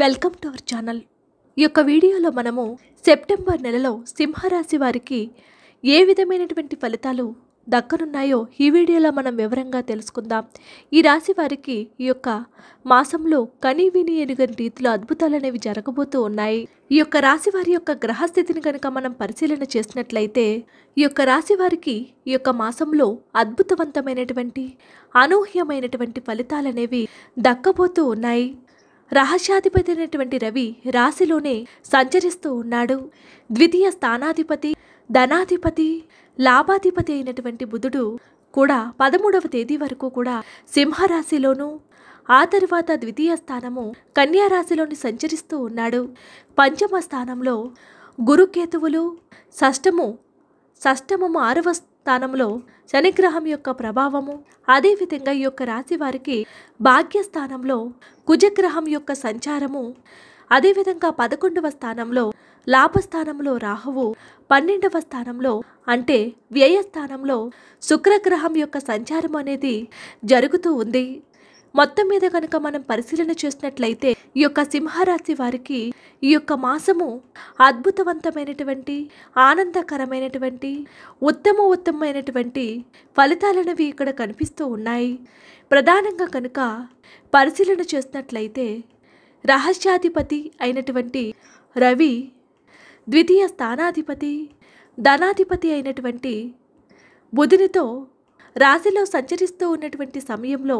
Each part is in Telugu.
వెల్కమ్ టు అవర్ ఛానల్ ఈ యొక్క వీడియోలో మనము సెప్టెంబర్ నెలలో సింహరాశి వారికి ఏ విధమైనటువంటి ఫలితాలు దక్కనున్నాయో ఈ వీడియోలో మనం వివరంగా తెలుసుకుందాం ఈ రాశి వారికి ఈ యొక్క మాసంలో కనీ విని ఎనుగని రీతిలో అద్భుతాలు అనేవి జరగబోతూ ఉన్నాయి ఈ యొక్క రాశి వారి యొక్క గ్రహస్థితిని కనుక మనం పరిశీలన చేసినట్లయితే ఈ యొక్క రాశి వారికి ఈ యొక్క మాసంలో అద్భుతవంతమైనటువంటి అనూహ్యమైనటువంటి ఫలితాలు అనేవి దక్కబోతూ ఉన్నాయి రహస్యాధిపతి అయినటువంటి రవి రాశిలోనే సంచరిస్తూ ఉన్నాడు ద్వితీయ స్థానాధిపతి ధనాధిపతి లాభాధిపతి అయినటువంటి బుధుడు కూడా పదమూడవ తేదీ వరకు కూడా సింహరాశిలోనూ ఆ తర్వాత ద్వితీయ స్థానము కన్యారాశిలోని సంచరిస్తూ ఉన్నాడు పంచమ స్థానంలో గురుకేతువులు షష్టము షష్టమము ఆరవ స్థానంలో శనిగ్రహం యొక్క ప్రభావము అదేవిధంగా ఈ యొక్క రాశి వారికి భాగ్యస్థానంలో కుజగ్రహం యొక్క సంచారము అదేవిధంగా పదకొండవ స్థానంలో లాభస్థానంలో రాహువు పన్నెండవ స్థానంలో అంటే వ్యయస్థానంలో శుక్రగ్రహం యొక్క సంచారం అనేది జరుగుతూ ఉంది మొత్తం మీద కనుక మనం పరిశీలన చేసినట్లయితే ఈ యొక్క సింహరాశి వారికి ఈ యొక్క మాసము అద్భుతవంతమైనటువంటి ఆనందకరమైనటువంటి ఉత్తమ ఉత్తమమైనటువంటి ఫలితాలనేవి ఇక్కడ కనిపిస్తూ ఉన్నాయి ప్రధానంగా కనుక పరిశీలన చేసినట్లయితే రహస్యాధిపతి అయినటువంటి రవి ద్వితీయ స్థానాధిపతి ధనాధిపతి అయినటువంటి బుధునితో రాశిలో సంచరిస్తూ ఉన్నటువంటి సమయంలో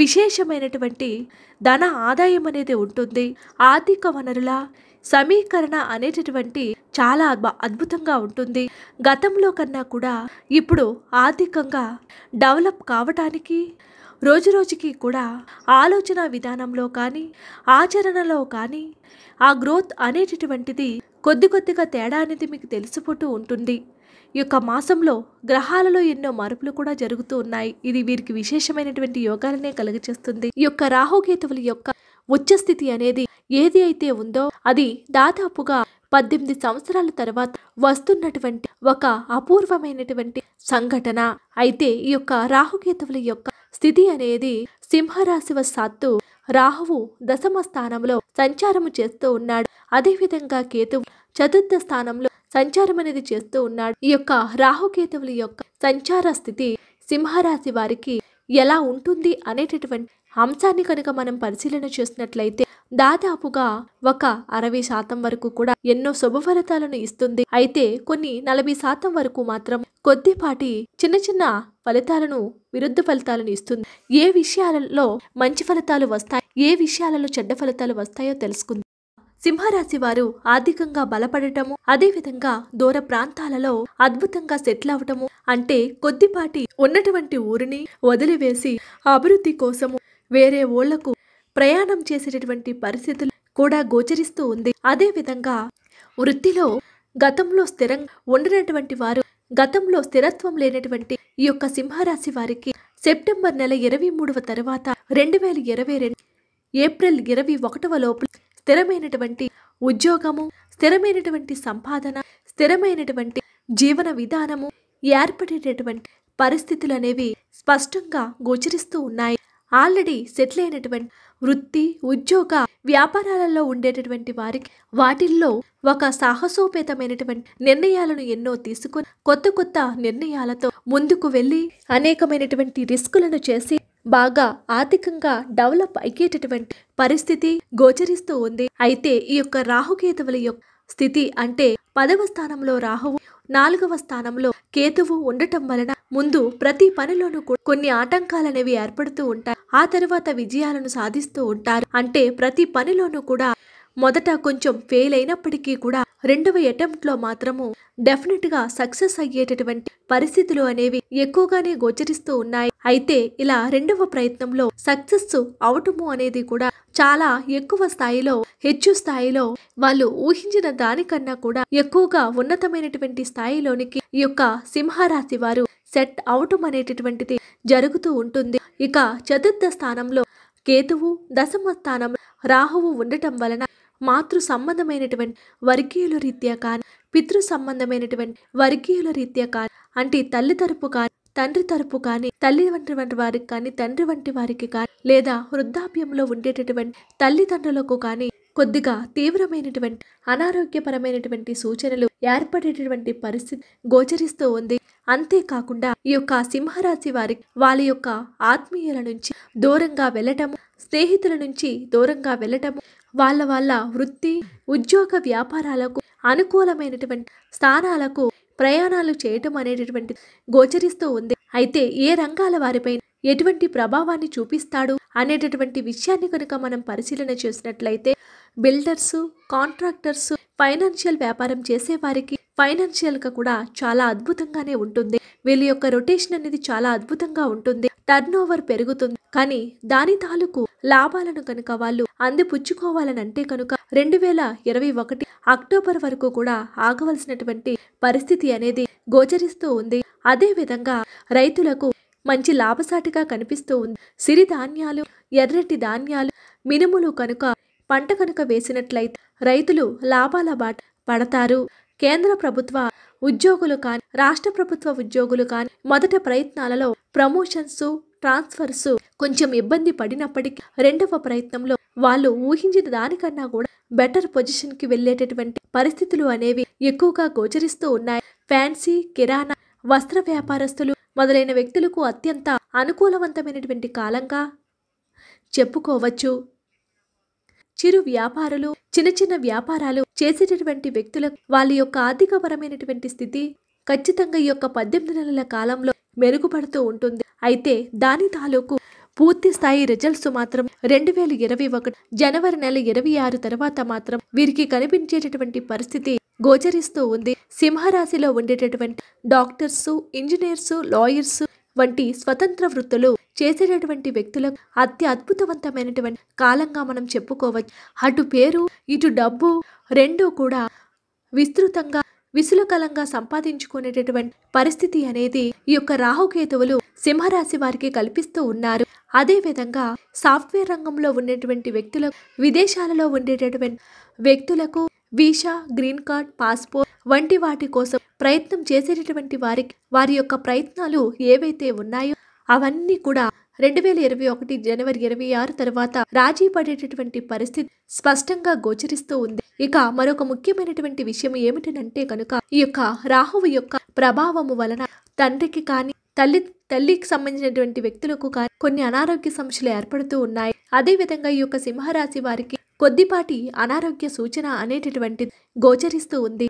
విశేషమైనటువంటి ధన ఆదాయం అనేది ఉంటుంది ఆర్థిక వనరుల సమీకరణ అనేటటువంటి చాలా అద్భుతంగా ఉంటుంది గతంలో కన్నా కూడా ఇప్పుడు ఆర్థికంగా డెవలప్ కావటానికి రోజురోజుకి కూడా ఆలోచన విధానంలో కానీ ఆచరణలో కానీ ఆ గ్రోత్ అనేటటువంటిది కొద్ది కొద్దిగా తేడా అనేది మీకు తెలిసిపోతూ ఉంటుంది ఈ యొక్క మాసంలో గ్రహాలలో ఎన్నో మార్పులు కూడా జరుగుతూ ఉన్నాయి ఇది వీరికి విశేషమైనటువంటి యోగాలనే కలుగచేస్తుంది ఈ యొక్క రాహుకేతువుల యొక్క ఉచ్చస్థితి అనేది ఏది అయితే ఉందో అది దాదాపుగా పద్దెనిమిది సంవత్సరాల తర్వాత వస్తున్నటువంటి ఒక అపూర్వమైనటువంటి సంఘటన అయితే ఈ యొక్క రాహుకేతువుల యొక్క స్థితి అనేది సింహరాశివశాత్తు రాహువు దశమ స్థానంలో సంచారము చేస్తూ ఉన్నాడు అదేవిధంగా కేతువు చతుర్థ స్థానంలో సంచారం అనేది చేస్తూ ఉన్నాడు ఈ యొక్క రాహుకేతువుల యొక్క సంచార స్థితి సింహరాశి వారికి ఎలా ఉంటుంది అనేటటువంటి అంశాన్ని కనుక మనం పరిశీలన చేసినట్లయితే దాదాపుగా ఒక అరవై శాతం వరకు కూడా ఎన్నో శుభ ఫలితాలను ఇస్తుంది అయితే కొన్ని నలభై శాతం వరకు మాత్రం కొద్దిపాటి చిన్న చిన్న ఫలితాలను విరుద్ధ ఫలితాలను ఇస్తుంది ఏ విషయాలలో మంచి ఫలితాలు వస్తాయి ఏ విషయాలలో చెడ్డ ఫలితాలు వస్తాయో తెలుసుకుంది సింహరాశి వారు ఆర్థికంగా బలపడటము అదేవిధంగా దూర ప్రాంతాలలో అద్భుతంగా సెటిల్ అవటము అంటే కొద్దిపాటి ఉన్నటువంటి ఊరిని వదిలివేసి అభివృద్ధి కోసము వేరే ఊళ్లకు ప్రయాణం చేసేటటువంటి పరిస్థితులు కూడా గోచరిస్తూ ఉంది అదేవిధంగా వృత్తిలో గతంలో స్థిరంగా ఉండనటువంటి వారు గతంలో స్థిరత్వం లేనటువంటి ఈ యొక్క సింహరాశి వారికి సెప్టెంబర్ నెల ఇరవై మూడవ తర్వాత రెండు వేల ఇరవై రెండు ఏప్రిల్ ఇరవై ఒకటవ లోపల స్థిరమైనటువంటి ఉద్యోగము స్థిరమైనటువంటి సంపాదన స్థిరమైనటువంటి జీవన విధానము ఏర్పడేటటువంటి పరిస్థితులు అనేవి స్పష్టంగా గోచరిస్తూ ఉన్నాయి ఆల్రెడీ సెటిల్ అయినటువంటి వృత్తి ఉద్యోగ వ్యాపారాలలో ఉండేటటువంటి వారికి వాటిల్లో ఒక సాహసోపేతమైనటువంటి నిర్ణయాలను ఎన్నో తీసుకుని కొత్త కొత్త నిర్ణయాలతో ముందుకు వెళ్ళి అనేకమైనటువంటి రిస్కులను చేసి బాగా ఆర్థికంగా డెవలప్ అయ్యేటటువంటి పరిస్థితి గోచరిస్తూ ఉంది అయితే ఈ యొక్క రాహుకేతువుల యొక్క స్థితి అంటే పదవ స్థానంలో రాహువు నాలుగవ స్థానంలో కేతువు ఉండటం వలన ముందు ప్రతి పనిలోనూ కొన్ని ఆటంకాలు అనేవి ఏర్పడుతూ ఉంటాయి ఆ తర్వాత విజయాలను సాధిస్తూ ఉంటారు అంటే ప్రతి పనిలోనూ కూడా మొదట కొంచెం ఫెయిల్ అయినప్పటికీ కూడా రెండవ అటెంప్ట్లో మాత్రము డెఫినెట్గా సక్సెస్ అయ్యేటటువంటి పరిస్థితులు అనేవి ఎక్కువగానే గోచరిస్తూ ఉన్నాయి అయితే ఇలా రెండవ ప్రయత్నంలో సక్సెస్ అవటము అనేది కూడా చాలా ఎక్కువ స్థాయిలో హెచ్చు స్థాయిలో వాళ్ళు ఊహించిన దానికన్నా కూడా ఎక్కువగా ఉన్నతమైనటువంటి స్థాయిలోనికి ఈ యొక్క సింహరాశి వారు సెట్ అవటం అనేటటువంటిది జరుగుతూ ఉంటుంది ఇక చతుర్థ స్థానంలో కేతువు దశమ స్థానం రాహువు ఉండటం వలన మాతృ సంబంధమైనటువంటి వర్గీయుల రీత్యా కాని పితృ సంబంధమైనటువంటి వర్గీయుల రీత్యా కాని అంటే తల్లి తరపు కానీ తండ్రి తరపు కానీ తల్లి వంటి వంటి వారికి కానీ తండ్రి వంటి వారికి కానీ లేదా వృద్ధాప్యంలో ఉండేటటువంటి తల్లిదండ్రులకు కానీ కొద్దిగా తీవ్రమైనటువంటి అనారోగ్యపరమైనటువంటి సూచనలు ఏర్పడేటటువంటి పరిస్థితి గోచరిస్తూ ఉంది అంతేకాకుండా ఈ యొక్క సింహరాశి వారి వాళ్ళ యొక్క ఆత్మీయుల నుంచి దూరంగా వెళ్ళటము స్నేహితుల నుంచి దూరంగా వెళ్ళటము వాళ్ళ వాళ్ళ వృత్తి ఉద్యోగ వ్యాపారాలకు అనుకూలమైనటువంటి స్థానాలకు ప్రయాణాలు చేయటం అనేటటువంటి గోచరిస్తూ ఉంది అయితే ఏ రంగాల వారిపై ఎటువంటి ప్రభావాన్ని చూపిస్తాడు అనేటటువంటి విషయాన్ని కనుక మనం పరిశీలన చేసినట్లయితే బిల్డర్స్ కాంట్రాక్టర్స్ ఫైనాన్షియల్ వ్యాపారం చేసేవారికి ఫైనాన్షియల్గా కూడా చాలా అద్భుతంగానే ఉంటుంది వీళ్ళ యొక్క రొటేషన్ అనేది చాలా అద్భుతంగా ఉంటుంది టర్న్ ఓవర్ పెరుగుతుంది కానీ దాని తాలూకు లాభాలను కనుక వాళ్ళు అంటే కనుక రెండు వేల ఇరవై ఒకటి అక్టోబర్ వరకు కూడా ఆగవలసినటువంటి పరిస్థితి అనేది గోచరిస్తూ ఉంది అదే విధంగా రైతులకు మంచి లాభసాటిగా కనిపిస్తూ ఉంది సిరి ధాన్యాలు ఎర్రటి ధాన్యాలు మినుములు కనుక పంట కనుక వేసినట్లయితే రైతులు లాభాల బాట పడతారు కేంద్ర ప్రభుత్వ ఉద్యోగులు కాని రాష్ట్ర ప్రభుత్వ ఉద్యోగులు కాని మొదట ప్రయత్నాలలో ప్రమోషన్స్ ట్రాన్స్ఫర్స్ కొంచెం ఇబ్బంది పడినప్పటికీ రెండవ ప్రయత్నంలో వాళ్ళు ఊహించిన దానికన్నా కూడా బెటర్ పొజిషన్కి వెళ్ళేటటువంటి పరిస్థితులు అనేవి ఎక్కువగా గోచరిస్తూ ఉన్నాయి ఫ్యాన్సీ కిరాణా వస్త్ర వ్యాపారస్తులు మొదలైన వ్యక్తులకు అత్యంత అనుకూలవంతమైనటువంటి కాలంగా చెప్పుకోవచ్చు చిరు వ్యాపారులు చిన్న చిన్న వ్యాపారాలు చేసేటటువంటి వ్యక్తుల వాళ్ళ యొక్క ఆర్థికపరమైనటువంటి స్థితి ఖచ్చితంగా ఈ యొక్క పద్దెనిమిది నెలల కాలంలో మెరుగుపడుతూ ఉంటుంది అయితే దాని తాలూకు పూర్తి స్థాయి రిజల్ట్స్ మాత్రం రెండు వేల ఇరవై ఒకటి జనవరి నెల ఇరవై ఆరు తర్వాత మాత్రం వీరికి కనిపించేటటువంటి పరిస్థితి గోచరిస్తూ ఉంది సింహరాశిలో ఉండేటటువంటి డాక్టర్స్ ఇంజనీర్స్ లాయర్స్ వంటి స్వతంత్ర వృత్తులు చేసేటటువంటి వ్యక్తుల అతి అద్భుతవంతమైనటువంటి కాలంగా మనం చెప్పుకోవచ్చు అటు పేరు ఇటు డబ్బు రెండు కూడా విస్తృతంగా విసులకలంగా సంపాదించుకునేటటువంటి పరిస్థితి అనేది ఈ యొక్క రాహుకేతువులు సింహరాశి వారికి కల్పిస్తూ ఉన్నారు అదే విధంగా సాఫ్ట్వేర్ రంగంలో ఉండేటువంటి వ్యక్తులకు విదేశాలలో ఉండేటటువంటి వ్యక్తులకు వీసా గ్రీన్ కార్డ్ పాస్పోర్ట్ వంటి వాటి కోసం ప్రయత్నం చేసేటటువంటి వారికి వారి యొక్క ప్రయత్నాలు ఏవైతే ఉన్నాయో అవన్నీ కూడా రెండు వేల ఇరవై ఒకటి జనవరి ఇరవై ఆరు తర్వాత రాజీ పడేటటువంటి పరిస్థితి స్పష్టంగా గోచరిస్తూ ఉంది ఇక మరొక ముఖ్యమైనటువంటి విషయం ఏమిటంటే కనుక ఈ యొక్క రాహువు యొక్క ప్రభావము వలన తండ్రికి కానీ తల్లి తల్లికి సంబంధించినటువంటి వ్యక్తులకు కానీ కొన్ని అనారోగ్య సమస్యలు ఏర్పడుతూ ఉన్నాయి అదే విధంగా ఈ యొక్క సింహరాశి వారికి కొద్దిపాటి అనారోగ్య సూచన అనేటటువంటిది గోచరిస్తూ ఉంది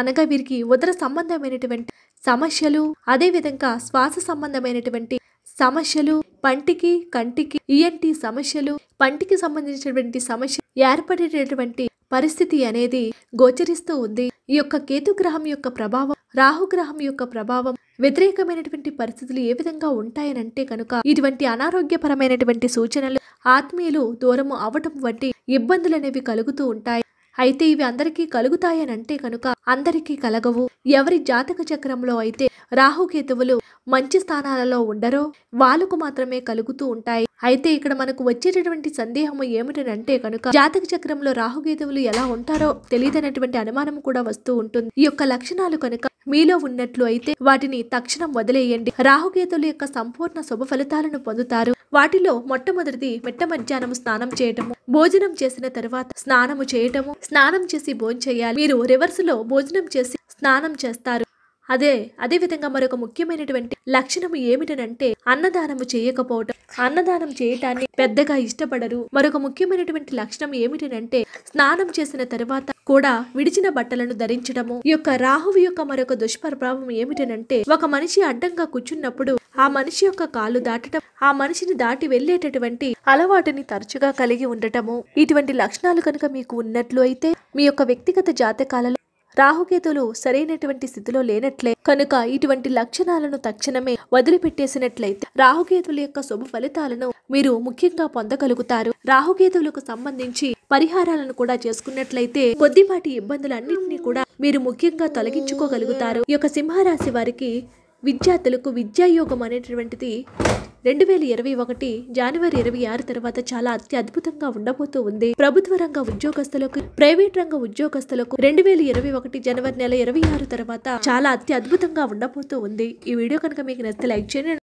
అనగా వీరికి ఉదర సంబంధమైనటువంటి సమస్యలు అదేవిధంగా శ్వాస సంబంధమైనటువంటి సమస్యలు పంటికి కంటికి ఈఎన్టి e సమస్యలు పంటికి సంబంధించినటువంటి సమస్య ఏర్పడేటటువంటి పరిస్థితి అనేది గోచరిస్తూ ఉంది ఈ యొక్క కేతుగ్రహం యొక్క ప్రభావం రాహుగ్రహం యొక్క ప్రభావం వ్యతిరేకమైనటువంటి పరిస్థితులు ఏ విధంగా ఉంటాయనంటే కనుక ఇటువంటి అనారోగ్యపరమైనటువంటి సూచనలు ఆత్మీయులు దూరము అవటం వంటి ఇబ్బందులు అనేవి కలుగుతూ ఉంటాయి అయితే ఇవి అందరికీ కలుగుతాయనంటే కనుక అందరికీ కలగవు ఎవరి జాతక చక్రంలో అయితే రాహుకేతువులు మంచి స్థానాలలో ఉండరో వాళ్ళకు మాత్రమే కలుగుతూ ఉంటాయి అయితే ఇక్కడ మనకు వచ్చేటటువంటి సందేహము ఏమిటనంటే కనుక జాతక చక్రంలో రాహుకేతువులు ఎలా ఉంటారో తెలియదనేటువంటి అనుమానం కూడా వస్తూ ఉంటుంది ఈ యొక్క లక్షణాలు కనుక మీలో ఉన్నట్లు అయితే వాటిని తక్షణం వదిలేయండి రాహుకేతువుల యొక్క సంపూర్ణ శుభ ఫలితాలను పొందుతారు వాటిలో మొట్టమొదటిది మెట్ట మధ్యాహ్నం స్నానం చేయటము భోజనం చేసిన తర్వాత స్నానము చేయటము స్నానం చేసి భోజనం చేయాలి మీరు రివర్స్ లో భోజనం చేసి స్నానం చేస్తారు అదే అదేవిధంగా మరొక ముఖ్యమైనటువంటి లక్షణము ఏమిటనంటే అన్నదానము చేయకపోవటం అన్నదానం చేయటాన్ని పెద్దగా ఇష్టపడరు మరొక ముఖ్యమైనటువంటి లక్షణం ఏమిటనంటే స్నానం చేసిన తర్వాత కూడా విడిచిన బట్టలను ధరించడము ఈ యొక్క రాహువు యొక్క మరొక దుష్ప్రభావం ఏమిటనంటే ఒక మనిషి అడ్డంగా కూర్చున్నప్పుడు ఆ మనిషి యొక్క కాలు దాటడం ఆ మనిషిని దాటి వెళ్లేటటువంటి అలవాటుని తరచుగా కలిగి ఉండటము ఇటువంటి లక్షణాలు కనుక మీకు ఉన్నట్లు అయితే మీ యొక్క వ్యక్తిగత జాతకాలలో రాహుకేతులు సరైనటువంటి స్థితిలో లేనట్లే కనుక ఇటువంటి లక్షణాలను తక్షణమే వదిలిపెట్టేసినట్లయితే రాహుకేతుల యొక్క శుభ ఫలితాలను మీరు ముఖ్యంగా పొందగలుగుతారు రాహుకేతువులకు సంబంధించి పరిహారాలను కూడా చేసుకున్నట్లయితే కొద్దిపాటి ఇబ్బందులన్నింటినీ కూడా మీరు ముఖ్యంగా తొలగించుకోగలుగుతారు ఈ యొక్క సింహరాశి వారికి విద్యార్థులకు విద్యాయోగం అనేటువంటిది రెండు వేల ఇరవై ఒకటి జనవరి ఇరవై ఆరు తర్వాత చాలా అతి అద్భుతంగా ఉండబోతూ ఉంది ప్రభుత్వ రంగ ఉద్యోగస్తులకు ప్రైవేట్ రంగ ఉద్యోగస్తులకు రెండు వేల ఇరవై ఒకటి జనవరి నెల ఇరవై ఆరు తర్వాత చాలా అతి అద్భుతంగా ఉండబోతూ ఉంది ఈ వీడియో కనుక మీకు నచ్చితే లైక్ చేయండి